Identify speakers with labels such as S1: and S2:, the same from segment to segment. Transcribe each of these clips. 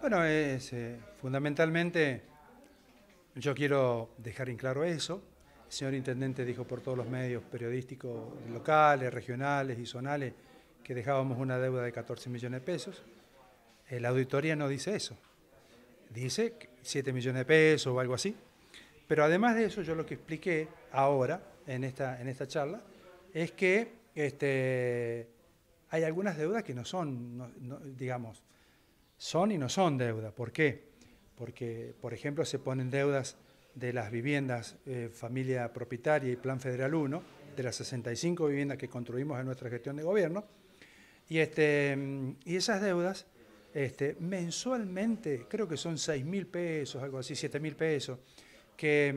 S1: Bueno, eh, fundamentalmente yo quiero dejar en claro eso. El señor intendente dijo por todos los medios periodísticos locales, regionales y zonales que dejábamos una deuda de 14 millones de pesos. Eh, la auditoría no dice eso. Dice 7 millones de pesos o algo así. Pero además de eso, yo lo que expliqué ahora en esta, en esta charla es que este, hay algunas deudas que no son, digamos, son y no son deuda. ¿Por qué? Porque, por ejemplo, se ponen deudas de las viviendas eh, familia propietaria y Plan Federal 1, de las 65 viviendas que construimos en nuestra gestión de gobierno, y, este, y esas deudas este, mensualmente, creo que son 6 mil pesos, algo así, 7 mil pesos, que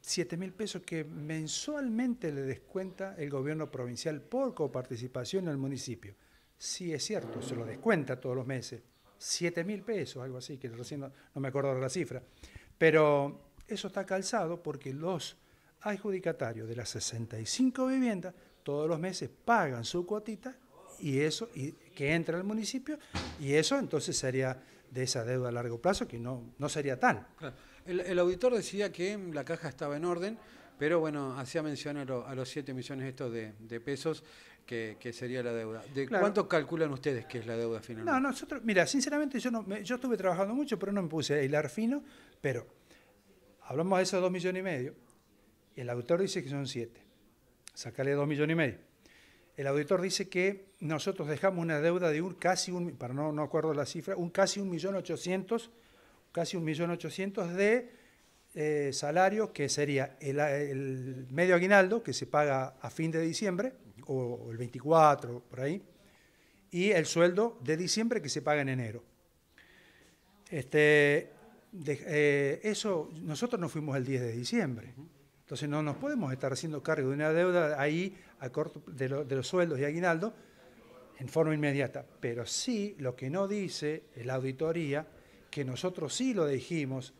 S1: 7 mil pesos que mensualmente le descuenta el gobierno provincial por coparticipación el municipio. Sí, es cierto, se lo descuenta todos los meses, 7 mil pesos, algo así, que recién no, me acuerdo de la cifra. Pero eso está calzado porque los adjudicatarios de las 65 viviendas todos los meses pagan su cuotita y eso y que entra al municipio y eso entonces sería de esa deuda a largo plazo que no, no sería tal.
S2: El, el, auditor decía que la caja estaba en orden, pero bueno, hacía mención a, los 7 millones estos de, pesos, que, sería la deuda. ¿De cuánto calculan ustedes que es la deuda final? No,
S1: nosotros, mira, sinceramente yo, no, yo estuve trabajando mucho, pero no me puse a hilar fino, pero hablamos de esos 2 millones y medio, y el autor dice que son 7. Sacale 2 millones y medio. El auditor dice que nosotros dejamos una deuda de un casi un, para no, no acuerdo la cifra, un casi un millón ochocientos, casi un millón ochocientos de eh, salario que sería el, medio aguinaldo, que se paga a fin de diciembre, o, el 24, por ahí, y el sueldo de diciembre, que se paga en enero. Este, eh, eso, nosotros no fuimos el 10 de diciembre. Entonces no nos podemos estar haciendo cargo de una deuda ahí a corto, de, de los sueldos y aguinaldo en forma inmediata. Pero sí, lo que no dice la auditoría, que nosotros sí lo dijimos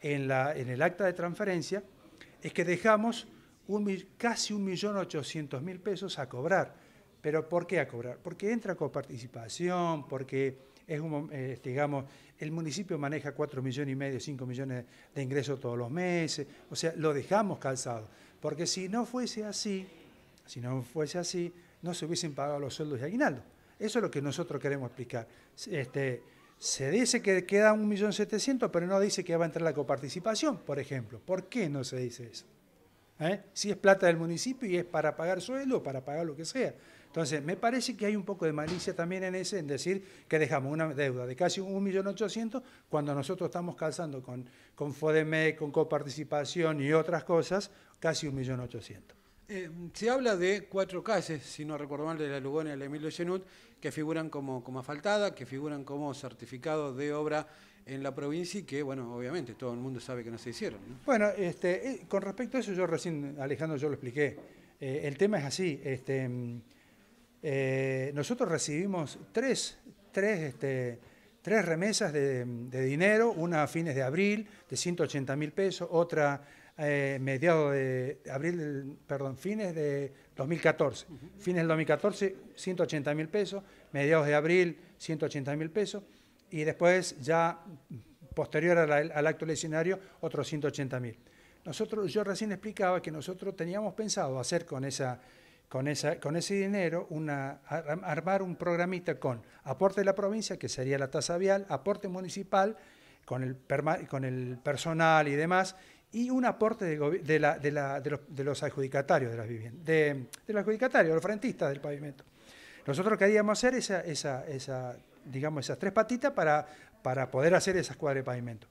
S1: en, el acta de transferencia es que dejamos un, casi 1.800.000 pesos a cobrar. ¿Pero por qué a cobrar? Porque entra coparticipación, porque es eh, digamos, el municipio maneja 4 millones y medio, 5 millones de ingresos todos los meses, o sea, lo dejamos calzado, porque si no fuese así, si no fuese así, no se hubiesen pagado los sueldos de aguinaldo. Eso es lo que nosotros queremos explicar. Este, se dice que queda 1.700.000, pero no dice que va a entrar la coparticipación, por ejemplo. ¿Por qué no se dice eso? ¿Eh? Si es plata del municipio y es para pagar suelo, para pagar lo que sea. Entonces, me parece que hay un poco de malicia también en ese, en decir que dejamos una deuda de casi 1.800.000 cuando nosotros estamos calzando con, con con coparticipación y otras cosas, casi 1.800.000.
S2: Eh, se habla de cuatro calles, si no recuerdo mal, de la Lugona y la Emilio Genut, que figuran como, como asfaltada, que figuran como certificado de obra en la provincia y que, bueno, obviamente todo el mundo sabe que no se hicieron.
S1: Bueno, este, eh, con respecto a eso, yo recién, Alejandro, yo lo expliqué. Eh, el tema es así, este, mm, nosotros recibimos tres, este, tres remesas de, de dinero, una a fines de abril de 180 mil pesos, otra eh, mediados de abril, perdón, fines de 2014. Fines del 2014, 180 mil pesos, mediados de abril, 180 mil pesos, y después ya posterior al, acto lesionario, otros 180 mil. Nosotros, yo recién explicaba que nosotros teníamos pensado hacer con esa, con esa, con ese dinero una, armar un programita con aporte de la provincia, que sería la tasa vial, aporte municipal, con el, con el personal y demás, y un aporte de, los, adjudicatarios de las viviendas, de, los adjudicatarios, los frentistas del pavimento. Nosotros queríamos hacer esa, esas tres patitas para, poder hacer esas cuadras de pavimento.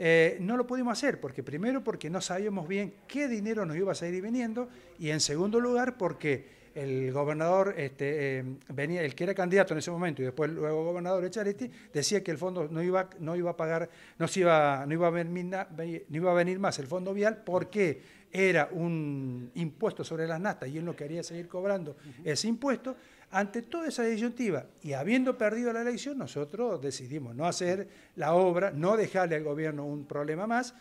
S1: Eh, no lo pudimos hacer, porque primero porque no sabíamos bien qué dinero nos iba a seguir viniendo y en segundo lugar porque el gobernador, este, eh, venía, el que era candidato en ese momento y después luego gobernador Echaretti, decía que el fondo no iba, a pagar, no, se iba, a venir, más el fondo vial porque era un impuesto sobre las natas y él no quería seguir cobrando ese impuesto. Ante toda esa disyuntiva y habiendo perdido la elección, nosotros decidimos no hacer la obra, no dejarle al gobierno un problema más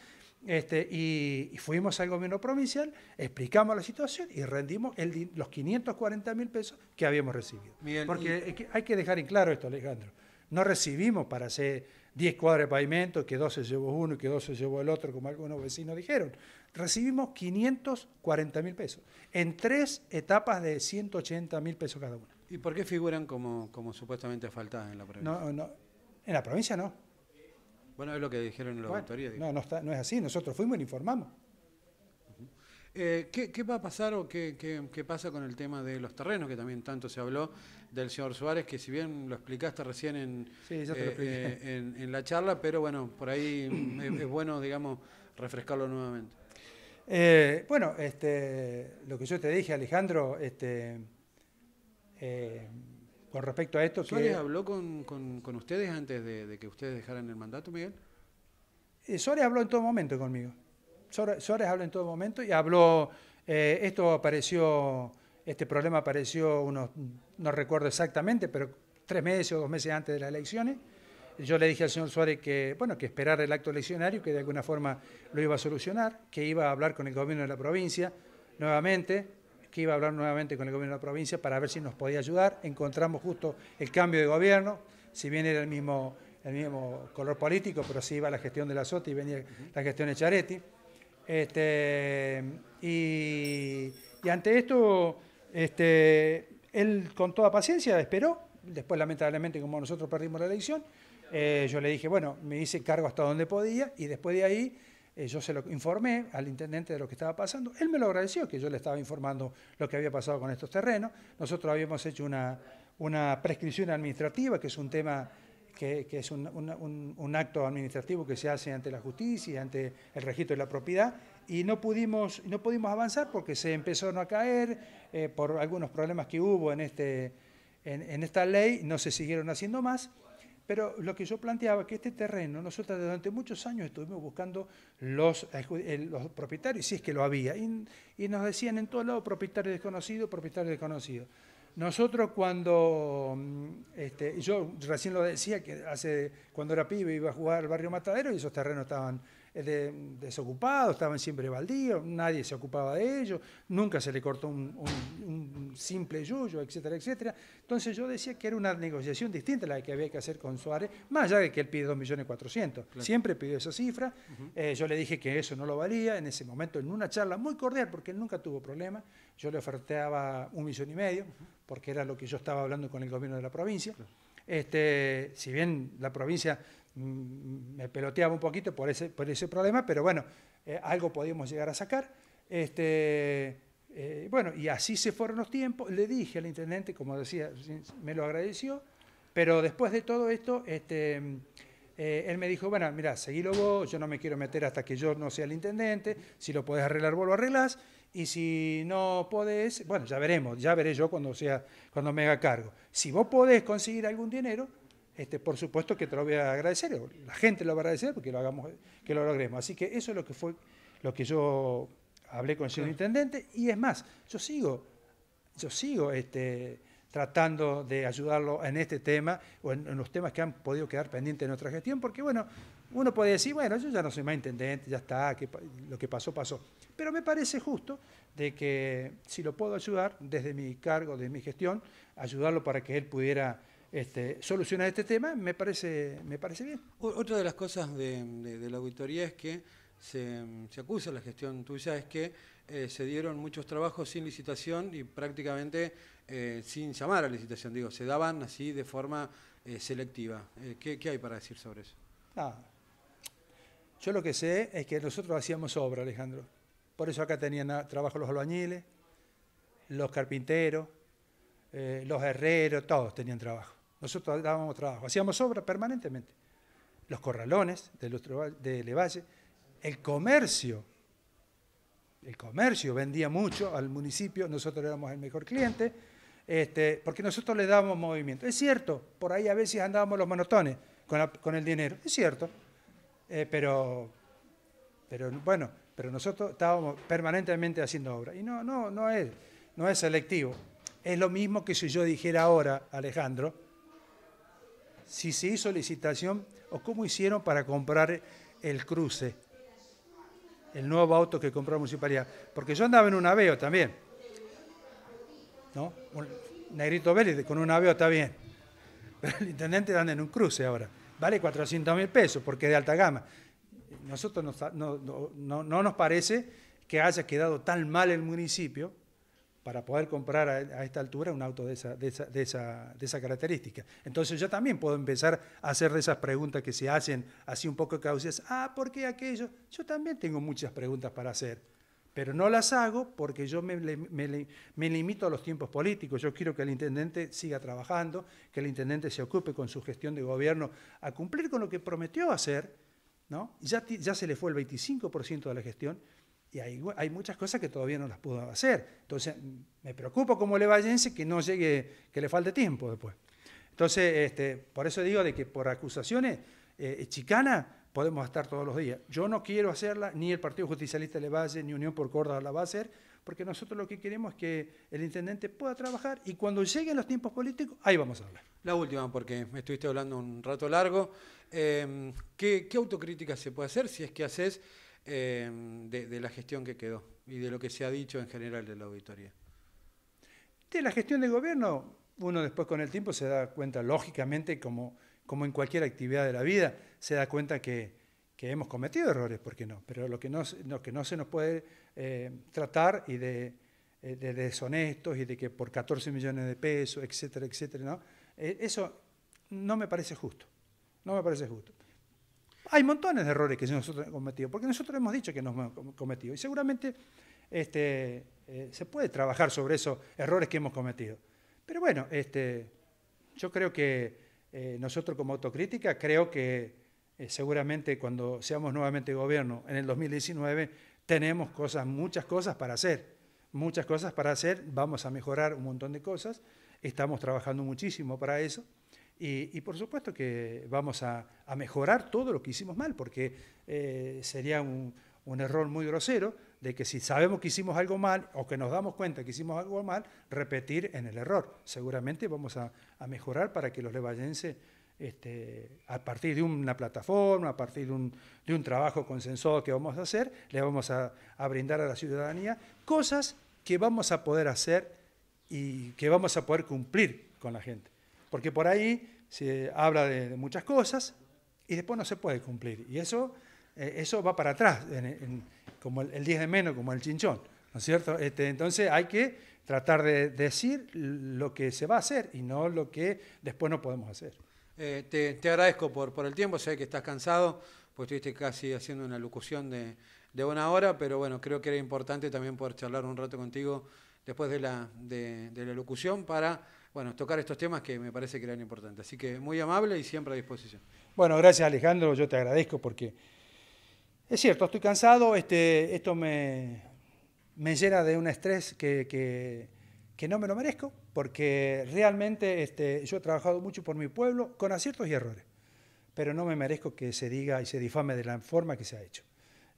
S1: este, y, fuimos al gobierno provincial, explicamos la situación y rendimos el, los 540 mil pesos que habíamos recibido. Porque hay que dejar en claro esto, Alejandro. No recibimos para hacer 10 cuadras de pavimento, que dos se llevó uno y que dos se llevó el otro, como algunos vecinos dijeron. Recibimos 540 mil pesos en tres etapas de 180 mil pesos cada una.
S2: ¿Y por qué figuran como, como supuestamente faltadas en la provincia? No,
S1: no, en la provincia
S2: no. Bueno, es lo que dijeron en la auditoría. No, no,
S1: es así, nosotros fuimos y informamos.
S2: Eh, ¿qué, va a pasar o qué, qué, pasa con el tema de los terrenos, que también tanto se habló del señor Suárez, que si bien lo explicaste recién en, eh, eh, en, la charla, pero bueno, por ahí es, bueno, digamos, refrescarlo
S1: nuevamente. bueno, este, lo que yo te dije, Alejandro, este,
S2: con respecto a esto, ¿Suárez habló con, ustedes antes de, que ustedes dejaran el mandato, Miguel?
S1: Eh, Suárez habló en todo momento conmigo. Suárez, habló en todo momento y habló. Eh, esto apareció, este problema apareció unos, no recuerdo exactamente, pero tres meses o dos meses antes de las elecciones. Yo le dije al señor Suárez que, bueno, que esperara el acto eleccionario, que de alguna forma lo iba a solucionar, que iba a hablar con el gobierno de la provincia nuevamente, que iba a hablar nuevamente con el gobierno de la provincia para ver si nos podía ayudar. Encontramos justo el cambio de gobierno, si bien era el mismo, el mismo color político, pero sí iba la gestión de la SOTI y venía la gestión de Charetti. Este, y, ante esto, este, él con toda paciencia esperó, después lamentablemente como nosotros perdimos la elección, eh, yo le dije, bueno, me hice cargo hasta donde podía y después de ahí eh, yo se lo informé al intendente de lo que estaba pasando, él me lo agradeció que yo le estaba informando lo que había pasado con estos terrenos, nosotros habíamos hecho una, prescripción administrativa, que es un tema que, es un, acto administrativo que se hace ante la justicia ante el registro de la propiedad, y no pudimos, no pudimos avanzar porque se empezó a caer eh, por algunos problemas que hubo este, en esta ley, no se siguieron haciendo más. Pero lo que yo planteaba que este terreno, nosotros durante muchos años estuvimos buscando los, eh, eh, los propietarios, si es que lo había, y, nos decían en todos lados propietario desconocido, propietario desconocido. Nosotros cuando, mm, este, yo recién lo decía, que hace, cuando era pibe iba a jugar al barrio Matadero y esos terrenos estaban eh, desocupado, desocupados, estaban siempre baldíos, nadie se ocupaba de ellos, nunca se le cortó un, simple yuyo, etcétera, etcétera. Entonces yo decía que era una negociación distinta la que había que hacer con Suárez, más allá de que él pide 2.400.000. Siempre pidió esa cifra. Eh, yo le dije que eso no lo valía. En ese momento, en una charla muy cordial, porque él nunca tuvo problema, yo le ofertaba un millón y medio, porque era lo que yo estaba hablando con el gobierno de la provincia. Este, si bien la provincia Mm, me peloteaba un poquito por ese, por ese problema, pero bueno, eh, algo podíamos llegar a sacar. Este, eh, bueno, y así se fueron los tiempos. Le dije al intendente, como decía, me lo agradeció, pero después de todo esto, este, eh, él me dijo, bueno, mira, seguilo vos, yo no me quiero meter hasta que yo no sea el intendente, si lo podés arreglar vos lo arreglás, y si no podés, bueno, ya veremos, ya veré yo cuando, sea, cuando me haga cargo. Si vos podés conseguir algún dinero, este, por supuesto que te lo voy a agradecer, la gente lo va a agradecer porque lo hagamos, que lo logremos. Así que eso es lo que fue lo que yo hablé con el señor intendente y es más, yo sigo, yo sigo este, tratando de ayudarlo en este tema o en, los temas que han podido quedar pendientes en nuestra gestión, porque bueno, uno puede decir, bueno, yo ya no soy más intendente, ya está, lo que pasó, pasó. Pero me parece justo de que si lo puedo ayudar desde mi cargo, desde mi gestión, ayudarlo para que él pudiera este, solucionar este tema, me parece, me parece bien.
S2: Otra de las cosas de, la auditoría es que se, acusa la gestión tuya es que eh, se dieron muchos trabajos sin licitación y prácticamente eh, sin llamar a licitación, digo, se daban así de forma eh, selectiva. ¿qué, hay para decir sobre eso?
S1: Nada. Ah, yo lo que sé es que nosotros hacíamos obra, Alejandro. Por eso acá tenían ah, trabajo los albañiles, los carpinteros, los herreros, todos tenían trabajo. Nosotros dábamos trabajo, hacíamos obra permanentemente. Los corralones de, de Levalle, el comercio, el comercio vendía mucho al municipio, nosotros éramos el mejor cliente, este, porque nosotros le dábamos movimiento. Es cierto, por ahí a veces andábamos los monotones con, el dinero, es cierto, eh, pero, pero bueno, pero nosotros estábamos permanentemente haciendo obra. Y no, no, no es, no es selectivo. Es lo mismo que si yo dijera ahora, Alejandro, si se hizo licitación o cómo hicieron para comprar el cruce, el nuevo auto que compró la municipalidad. Porque yo andaba en un aveo también. ¿No? negrito Vélez con un aveo está bien. Pero el intendente anda en un cruce ahora. Vale 400 mil pesos porque es de alta gama. Nosotros no, no nos parece que haya quedado tan mal el municipio para poder comprar a, esta altura un auto de esa, característica. Entonces yo también puedo empezar a hacer de esas preguntas que se hacen así un poco caucias, ah, ¿por qué aquello? Yo también tengo muchas preguntas para hacer, pero no las hago porque yo me, limito a los tiempos políticos. Yo quiero que el intendente siga trabajando, que el intendente se ocupe con su gestión de gobierno a cumplir con lo que prometió hacer, ¿no? Ya, ya se le fue el 25% de la gestión y hay, muchas cosas que todavía no las pudo hacer. Entonces, me preocupo como levallense que no llegue, que le falte tiempo después. Entonces, este, por eso digo de que por acusaciones eh, chicanas podemos estar todos los días. Yo no quiero hacerla, ni el Partido Justicialista le va ni Unión por Córdoba la va a hacer, porque nosotros lo que queremos es que el intendente pueda trabajar y cuando lleguen los tiempos
S2: políticos, ahí vamos a hablar. La última, porque me estuviste hablando un rato largo. Em, ¿Qué autocrítica se puede hacer si es que haces Em, de, la gestión que quedó y de lo que se ha dicho en general de la auditoría?
S1: De la gestión del gobierno, uno después con el tiempo se da cuenta, lógicamente, como, como en cualquier actividad de la vida, se da cuenta que, hemos cometido errores, ¿por qué no? Pero lo que no, que no se nos puede eh, tratar y de, eh, de, deshonestos y de que por 14 millones de pesos, etcétera, etcétera, ¿no? Eh, eso no me parece justo, no me parece justo. Hay montones de errores que nosotros hemos cometido, porque nosotros hemos dicho que nos hemos cometido. Y seguramente este, eh, se puede trabajar sobre esos errores que hemos cometido. Pero bueno, este, yo creo que eh, nosotros como autocrítica, creo que eh, seguramente cuando seamos nuevamente gobierno en el 2019, tenemos muchas cosas para hacer. Muchas cosas para hacer, vamos a mejorar un montón de cosas, estamos trabajando muchísimo para eso. Y, por supuesto que vamos a, mejorar todo lo que hicimos mal, porque eh, sería un, error muy grosero de que si sabemos que hicimos algo mal o que nos damos cuenta que hicimos algo mal, repetir en el error. Seguramente vamos a, mejorar para que los levallenses, este, a partir de una plataforma, a partir de un, trabajo consensuado que vamos a hacer, le vamos a brindar a la ciudadanía cosas que vamos a poder hacer y que vamos a poder cumplir con la gente. Porque por ahí se habla de, muchas cosas y después no se puede cumplir. Y eso, eh, eso va para atrás, como el, 10 de menos, como el chinchón. ¿No es cierto? Este, entonces hay que tratar de decir lo que se va a hacer y no lo que después no podemos hacer.
S2: Eh, te, agradezco por, por el tiempo, sé que estás cansado, pues estuviste casi haciendo una locución de, de una hora, pero bueno, creo que era importante también poder charlar un rato contigo después de la, de la locución para bueno, tocar estos temas que me parece que eran importantes. Así que muy amable y siempre a disposición.
S1: Bueno, gracias Alejandro, yo te agradezco porque es cierto, estoy cansado, este, esto me, me llena de un estrés que, que, no me lo merezco, porque realmente este, yo he trabajado mucho por mi pueblo con aciertos y errores, pero no me merezco que se diga y se difame de la forma que se ha hecho.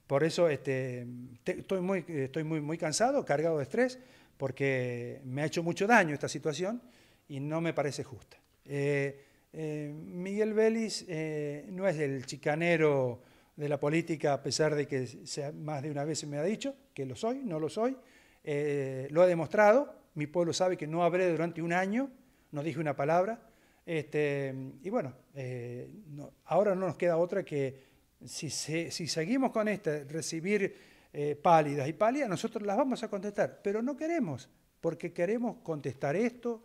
S1: Por eso este, estoy, muy, estoy muy, muy cansado, cargado de estrés, porque me ha hecho mucho daño esta situación y no me parece justa. Eh, eh, Miguel Vélez eh, no es el chicanero de la política, a pesar de que más de una vez me ha dicho que lo soy, no lo soy. lo ha demostrado, mi pueblo sabe que no hablé durante un año, no dije una palabra. Este, y bueno, ahora no nos queda otra que si, si seguimos con esta, recibir pálidas y pálidas, nosotros las vamos a contestar, pero no queremos, porque queremos contestar esto,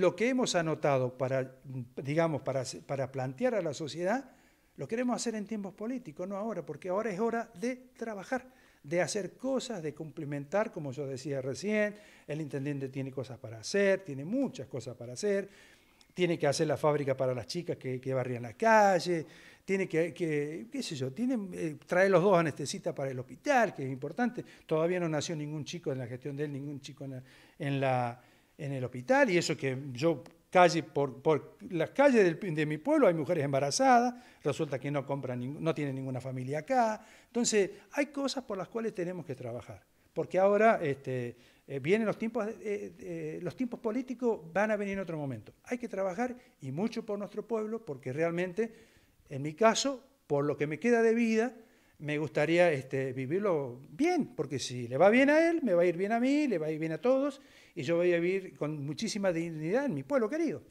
S1: lo que hemos anotado para, digamos, para, plantear a la sociedad, lo queremos hacer en tiempos políticos, no ahora, porque ahora es hora de trabajar, de hacer cosas, de complementar, como yo decía recién, el intendente tiene cosas para hacer, tiene muchas cosas para hacer, tiene que hacer la fábrica para las chicas que, barrían la calle, tiene que, qué sé yo, tiene, eh, trae los dos anestesistas para el hospital, que es importante, todavía no nació ningún chico en la gestión de él, ningún chico en la en el hospital y eso que yo calle por, las calles de, mi pueblo hay mujeres embarazadas, resulta que no compran, no tienen ninguna familia acá. Entonces, hay cosas por las cuales tenemos que trabajar, porque ahora este, eh, vienen los tiempos, eh, eh, los tiempos políticos van a venir en otro momento. Hay que trabajar y mucho por nuestro pueblo, porque realmente, en mi caso, por lo que me queda de vida, me gustaría este, vivirlo bien, porque si le va bien a él, me va a ir bien a mí, le va a ir bien a todos, y yo voy a vivir con muchísima dignidad en mi pueblo querido.